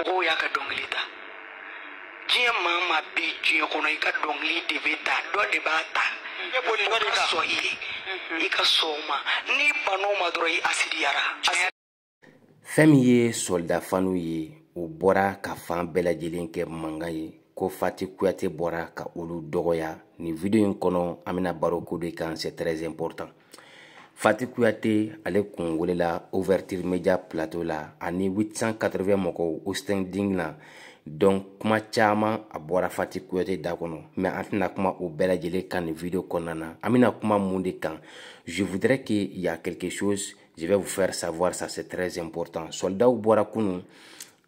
mɔgɔw y'a ka dɔnkili ta diɲɛ maa maa bɛ diɲɛ kɔnɔ i ka dɔnkili de bɛ ta dɔ de b'a ta e o ka sɔn i ye i ka sɔn o ma n'i ban'o ma dɔrɔn i asidiyara. fɛn min ye sɔlidafanu ye o bɔra ka fan bɛɛ lajɛlen kɛ mankan ye ko fati kuyate bɔra ka olu dɔgɔya nin video in kɔnɔ an bɛna baro ko de kan c'est très important Fati allez Congolais la ouverture média Plateau là, année 880 au Austin Ding donc kuma chama a bɔra Fati mais afin tɛna kuma o kan vidéo video konana na an je voudrais qu'il y a quelque chose je vais vous faire savoir ça c'est très important soldat boira kunun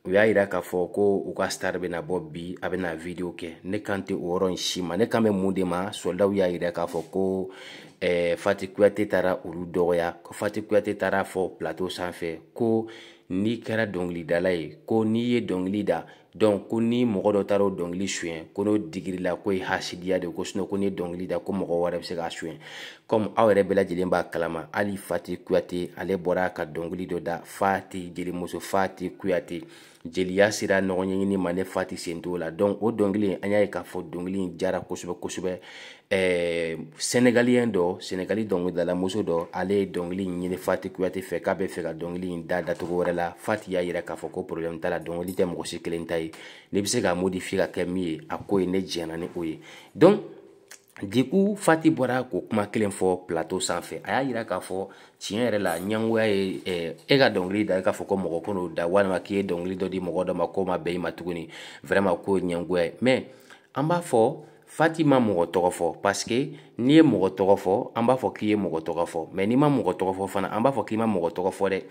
u y'a yira k'a fɔ ko u ka star bɛna bɔ bi a bɛna video kɛ ne kan tɛ o yɔrɔ in si ma ne kan bɛ mun de ma sɔlidaw y'a yira k'a fɔ ko eh, fati kuyate taara olu dɔgɔya ko fati kuyate taara fɔ plateau sanfɛ ko n'i kɛra dɔnkilidala ye ko n'i ye dɔnkili da donc ko ni mɔgɔ dɔ taara o dɔnkili suyɛn ko n'o digirila ko ye hasidiya de ko sinɔ ko ni dɔnkili da ko mɔgɔ wɛrɛ bɛ se k'a suyɛn comme aw yɛrɛ bɛɛ lajɛlen b'a kalama hali fati kuyate ale bɔra ka dɔnkili dɔ da fati jelimuso fati kuyate jeliya sera ɲɔgɔn ɲɛɲini ma ne fati sen t'o la donc o dɔnkili an y'a ye k'a fɔ dɔnkili in jara kosɛbɛ kosɛbɛ eh, sénégalien dɔ sénégali dɔnkilidalamuso dɔ ale ye dɔnkili in ɲini fati kuyate fɛ k'a bɛ fɛ ka dɔnkili in da dacogo wɛrɛ la fati y'a yira k'a fɔ ko problème t'a la dɔnkili tɛ mɔgɔ si kelen ta ye ye ne bɛ se k'a modifier ka kɛ min ye a ko ye ne jɛnna ni o ye donc deku fati bɔra k'o kuma kelen fɔ plateau sanfɛ a y'a yira k'a fɔ tiɲɛ yɛrɛ la ɲɛngoya ye eh, e ka dɔnkili da e k'a fɔ ko mɔgɔ ko n'o da walima k'i ye dɔnkili dɔ di mɔgɔ dɔ ma k'o ma bɛn i ma tuguni vraiment k'o ye ɲɛngoya ye mais an b'a fɔ fati ma mɔgɔ tɔgɔ fɔ parce que n'i ye mɔgɔ tɔgɔ fɔ an b'a fɔ k'i ye mɔgɔ tɔgɔ fɔ mais n'i ma mɔgɔ tɔgɔ fɔ fana an b'a fɔ k'i ma mɔgɔ tɔgɔ fɔ dɛ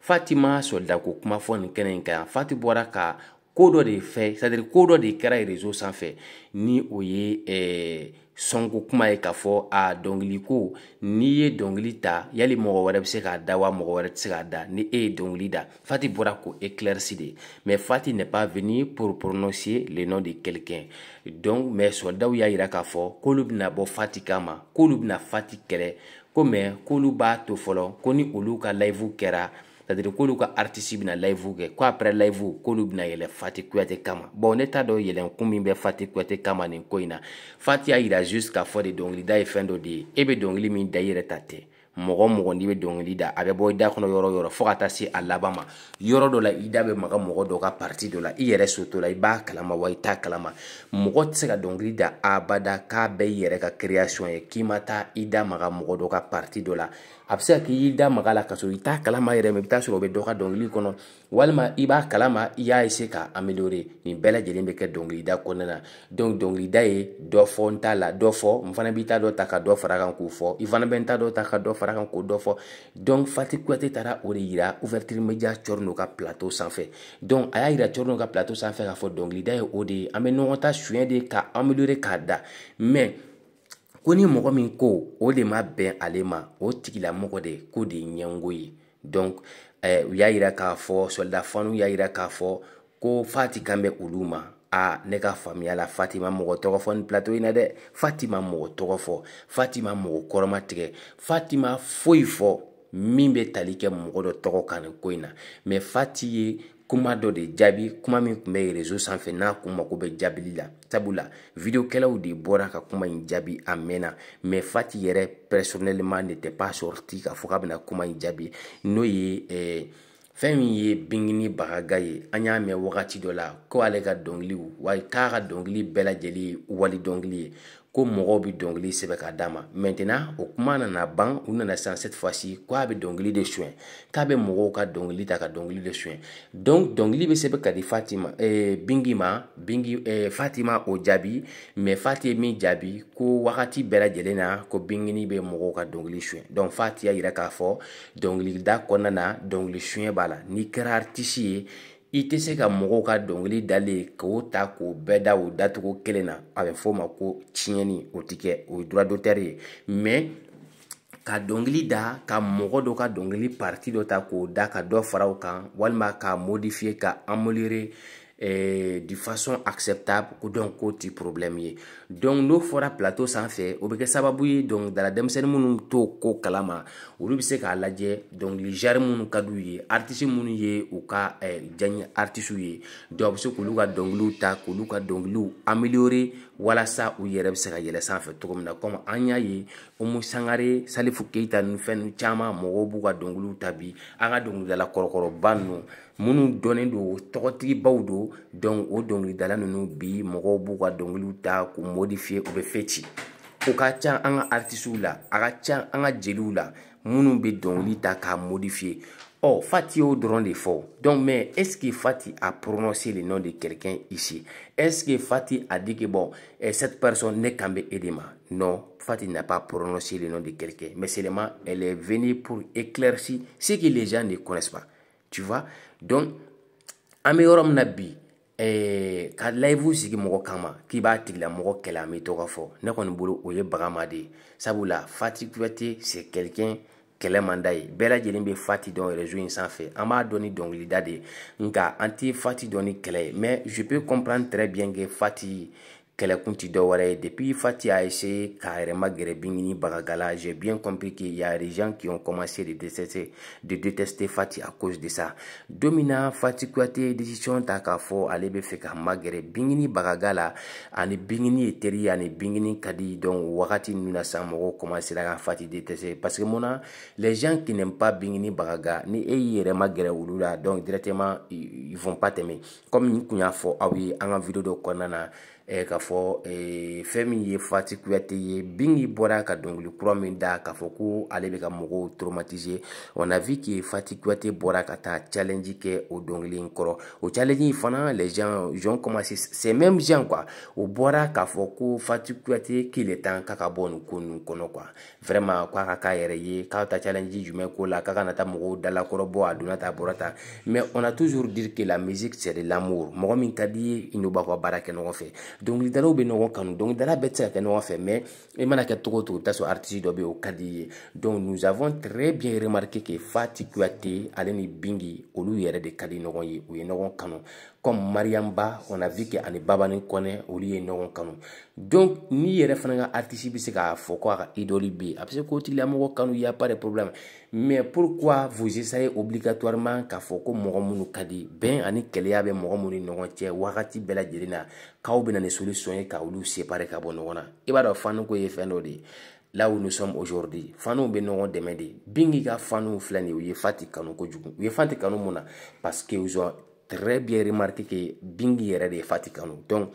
fati ma sɔlidako kuma fɔ nin kɛnɛ in kan fati bɔra ka ko dɔ de fɛ sadiri ko dɔ de kɛra rezo sanfɛ ni o ye eh, sɔnko kuma ye k'a fɔ a dɔngili ko n'i ye dɔngili ta yali mɔgɔ wɛrɛ bɛ se k'a da wa mɔgɔ wɛrɛ tɛ se k'a da ni e ye dɔngili da fati bɔra ko éclairci de mais fati n'est pas venu pour prononcer le nom de quelqu'un donc mais soldaw y'a yira k'a fɔ k'olu bɛna bɔ fati kama k'olu bɛna fati kɛlɛ ko mais k'olu b'a to fɔlɔ ko ni olu ka live kɛra sadiri k'olu ka artisi bɛna live kɛ ko après live k'olu bɛna yɛlɛ fati kuyate kama bon ne t'a dɔn yɛlɛ kun min bɛ fati kuyate kama nin ko in na fati y'a yira juste k'a fɔ de dɔnkilida ye fɛn dɔ de ye e bɛ dɔnkili min da i yɛrɛ ta tɛ mɔgɔ mɔgɔ n'i bɛ dɔnkili da a bɛ bɔ i da kɔnɔ yɔrɔ yɔrɔ fo ka taa se a laban ma yɔrɔ dɔ la i da bɛ maga mɔgɔ dɔ ka pariti dɔ la i yɛrɛ so to la i b'a kalama wa i t'a kalama mɔgɔ tɛ se ka dɔnkili da abada k'a bɛ i yɛrɛ ka création ye k'i ma taa i da maga mɔgɔ dɔ ka pariti dɔ la a bɛ se ka k'i da maga la ka sɔrɔ i t'a kalama yɛrɛ mɛ i bɛ taa sɔrɔ o bɛ dɔ ka dɔnkili kɔnɔ walima i b'a kalama i y'a ese ka ameliore nin bɛɛ lajɛlen bɛ kɛ dɔnkilida kɔnɔna na donc dɔnkilida ye dɔ fɔ n t'a la dɔ fɔ n fana b'i ta dɔ ta ka dɔ fara kan k'o fɔ i fana bɛ n ta dɔ ta ka dɔ fara kan k'o dɔ fɔ donc fati kuyate taara o de yira ouverture media cɔrindo ka plateau sanfɛ donc a y'a yira cɔrindo ka plateau sanfɛ k'a fɔ dɔnkilida ye o de ye an bɛ ɲɔgɔn ta suɲɛ de ka ameliore k'a da mais ko ni mɔgɔ min ko o de ma bɛn ale ma o tigilamɔgɔ de ko de ye ɲɛngo ye donc eh, u y'a yira k'a fɔ sɔlidafaniw y'a yira k'a fɔ ko fati kan bɛ olu ma a ne ka faamuya la fati ma mɔgɔ tɔgɔ fɔ ni plateau in na dɛ fati ma mɔgɔ tɔgɔ fɔ fati ma mɔgɔ kɔrɔma fati ma foyi fɔ min bɛ tali kɛ mɔgɔ dɔ tɔgɔ kan nin ko in na mɛ fa ti ye kuma dɔ de jaabi kuma min tun bɛ rezo sanfɛ n'a kun mago bɛ jaabili la sabula videokɛlaw de bɔra ka kuma in jaabi a mɛnna mɛ fati yɛrɛ personnellement ne tɛ pas sorti k'a fɔ k'a bɛna kuma in jaabi n'o ye eh, fɛn min ye bingini bagaga ye an y'a mɛn wagati dɔ la ko ale ka dɔnkiliw wa k'a ka dɔnkili bɛɛ lajɛlen wali dɔnkili ye ko mɔgɔw bi dɔnkili sɛbɛ ka d'a ma maintenant o kuma nana ban u nana san cette fois ci ko a bɛ dɔnkili de suɲɛ k'a bɛ mɔgɔw ka dɔnkili ta ka dɔnkili de suɲɛ donc dɔnkili bɛ sɛbɛ ka di fatima eh, bingi ma bingi eh, fatima o jaabi mais fati ye min jaabi ko wagati bɛɛ lajɛlen na ko bingini bɛ mɔgɔw ka dɔnkili suɲɛ donc fati y'a yira k'a fɔ dɔnkilida kɔnɔna na dɔnkili suɲɛ b'a la n'i kɛra artiste ye i tɛ se ka mɔgɔw ka dɔnkili dalen k'o ta k'o bɛɛ da o dacogo kelen na a bɛ f'o ma ko tiɲɛni o ti kɛ o ye droit d'auteur ye mais ka dɔnkili da ka mɔgɔ dɔ ka dɔnkili parti dɔ ta k'o da ka dɔ fara o kan walima k'a modifier ka amélioré eh, de façon acceptable ko dɔn ko ti problème ye donc n'o fɔra plateau sanfɛ o bɛ kɛ sababu ye donc dala denmisɛnnin minnu t'o ko kalama olu bɛ se k'a lajɛ donc ligère minnu ka d'u ye artiste minnu ye u ka eh, diyaɲɛ artiste ye donc a bɛ se k'olu ka dɔnkiliw ta k'olu ka dɔnkiliw améliorer walasa u yɛrɛ bɛ se ka yɛlɛ sanfɛ cogo min na komi an y'a ye umu sangare salifu keita ni fɛn caman mɔgɔw b'u ka dɔnkiliw ta bi an ka dɔnkilidala kɔrɔkɔrɔba ninnu minnu dɔnnen don tɔgɔtigibaw don donc o dɔnkilidala ninnu bi mɔgɔw b'u ka dɔnkiliw ta k'u modifier u bɛ fɛ ci o ka ca an ka artisiw la a ka ca an ka jeliw la minnu bɛ dɔnkili ta k'a modifier Oh, Fatih au drone de donc mais est ce que Fati a prononcé le nom de quelqu'un ici Est ce que Fatih a dit que bon euh, cette personne n'est qu'un Edema Non, Fatih n'a pas prononcé le nom de quelqu'un mais seulement elle est venue pour éclaircir ce que les gens ne connaissent pas. Tu vois Donc an nabi yɔrɔ min euh, vous bi qui ka layivu sigi dit kama qui va tigilamɔgɔ la vous avez ne kɔni bolo o ye Ça de ye sabula Fati Kuyate c'est quelqu'un kɛlɛ man da ye bɛɛ lajɛlen bɛ fati dɔn rezo in sanfɛ an b'a dɔn ni dɔnkilida de nka an tɛ fati dɔn ni kɛlɛ ye mais je peux comprendre très bien que fati kɛlɛkun ti dɔ depuis Fati a essayé k'a magre Bingini baragala j'ai bien compris qu'il y a des gens qui ont commencé de détester, de détester Fati à cause de ça Domina Fati décision ta Bingini Bingini Bingini kadi donc warati na Fati parce que les gens qui n'aiment pas Bingini Bagaga ni e y'i ou donc directement ils vont pas t'aimer comme nous y'a awi, à vidéo de eh, k'a fɔ eh, fɛn min ye fati kuyate ye bingi bɔra ka dɔngili kura min da k'a fɔ ko ale bɛ ka mɔgɔw traumatise on a vu que fati kuyate bɔra ka taa challenge kɛ o dɔngili in kɔrɔ o challenge in fana les gens gens commence ces mêmes gens quoi o bɔra k'a fɔ ko fati kuyate qu'il est temps k'a ka bɔ nin ko ninnu kɔnɔ quoi vraiment k'a ka k'a yɛrɛ ye k'a ta challenge jumɛn ko la k'a ka na taa mɔgɔw dalakɔrɔ bɔ a donna ta a bɔra ta mais on a toujours dire que la musique c'est de l'amour mɔgɔ min ka di ye i n'o b'a ka baara kɛ ɲɔgɔn fɛ dɔnkilidalaw bɛ ɲɔgɔn kanu dɔnkilidala bɛɛ tɛ se ka kɛ ɲɔgɔn fɛ mais i mana kɛ cogo o cogo i bɛ taa sɔrɔ artiste dɔ bɛ yen o ka di i ye donc nous avons très bien remarqué que Fati Kuyate ale ni Bingi olu yɛrɛ de ka di ɲɔgɔn ye u ye ɲɔgɔn kanu comme mariamba on a vu que ani babani kɔnɛ olu ye ɲɔgɔn kanu donc n'i yɛrɛ fana ka artiste bɛ se k'a fɔ ko a ka idole bɛ yen a bɛ se k'o tigilamɔgɔ kanu y a pas de problème mais pourquoi vous essayez obligatoirement k'a fɔ ko mɔgɔ minnu ka di bɛn ani kɛlɛya bɛ mɔgɔ minnu ni ɲɔgɔn cɛ wagati bɛɛ lajɛlen na k'aw bɛna ni solution ye ka olu séparer ka bɔ ɲɔgɔn na i b'a dɔn fani ko ye fɛn dɔ de ye là où nous sommes aujourd'hui faniw bɛ ɲɔgɔn dɛmɛ de bin k'i ka faniw filɛ nin ye u ye fati kanu kojugu u ye fati kanu mun na parce que ils ont très bien remarqué que bingi yɛrɛ de ye fati kanu donc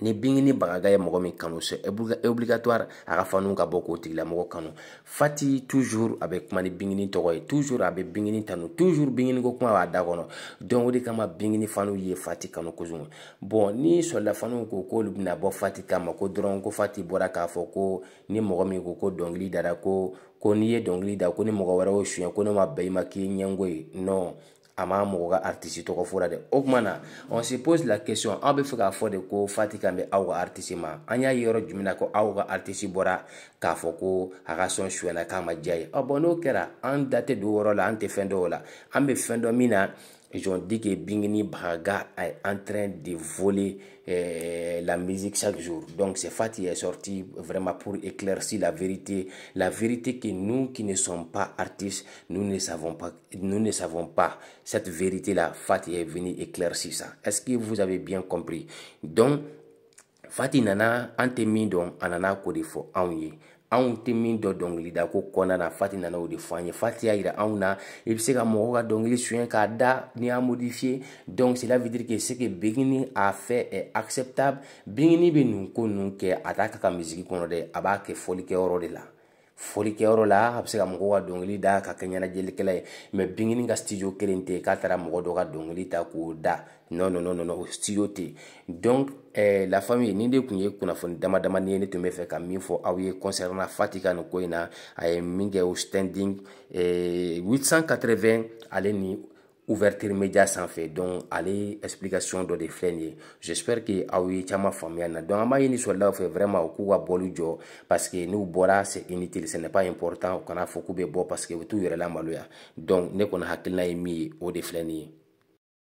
ni bingi ni bagaga ye mɔgɔ min kanu c'est obligatoire a ka fanu ka bɔ k'o tigilamɔgɔ kanu fati toujours a bɛ kuma ni bingini tɔgɔ ye toujours a bɛ bingini tanu toujours bingini ko kuma b'a da kɔnɔ donc o de kama bingini fanu ye fati kanu kosɛbɛ bon ni sɔlila fanu ko k'olu bɛna bɔ fati kama ko dɔrɔn ko fati bɔra k'a fɔ ko ni mɔgɔ min ko ko dɔnkili dara ko ko n'i ye dɔnkili da ko ni mɔgɔ wɛrɛ y'o suɲɛ ko ne ma bɛn i ma k'i ɲɛngo ye non a ma mɔgɔ ka artiste tɔgɔ fɔ la dɛ o kuma na on se pose la question aw bɛ fɛ k'a fɔ de ko fati kan bɛ aw ka artiste ma an y'a ye yɔrɔ jumɛn na ko aw ka artiste bɔra k'a fɔ ko a ka sɔn suyɛnna k'a ma diya ye ɔ bɔn n'o kɛra an da tɛ don o yɔrɔ la an tɛ fɛn dɔn o la an bɛ fɛn dɔ min na Ils ont dit que Bingini Braga est en train de voler euh, la musique chaque jour. Donc c'est Fatih est sorti vraiment pour éclaircir la vérité. La vérité que nous qui ne sommes pas artistes, nous ne savons pas. Nous ne savons pas cette vérité-là. Fatih est venu éclaircir ça. Est-ce que vous avez bien compris Donc, Fatih Nana, en donc a de anw tɛ min dɔ dɔnkilida ko kɔnɔna na fati nana o de fɔ an ye fati y'a yira anw na i bɛ se ka mɔgɔ ka dɔnkili suyɛn k'a da ni y'a modifié donc cela veut dire que ce que begini a fait est acceptable begini bɛ nin ko ninnu kɛ a t'a kɛ ka misigi kɔnɔ dɛ a b'a kɛ fɔlikɛyɔrɔ de la folikɛyɔrɔ la a bɛ se ka mɔgɔw ka dɔnkili da ka kɛ ɲɛnajɛlikɛla ye mɛ bingini ka studio kelen tɛ k'a taara mɔgɔ dɔ ka dɔnkili ta k'o da non non non non studio tɛ donc eh, la famille nin de tun ye kunnafoni dama dama ni ye ne tun bɛ fɛ ka min fɔ aw ye concernant fati ka nin ko in na a ye min kɛ o standing eh, 880 ale ni Ouverture sans fait donc allez explication de j'espère que aw ye ma famille na donc une b'a ɲini sɔlilaw vraiment au courant à de parce que nous bora c'est inutile ce n'est pas important qu'on a faut couper bɛ parce que tout y là yɛrɛ donc ne qu'on a qu'il min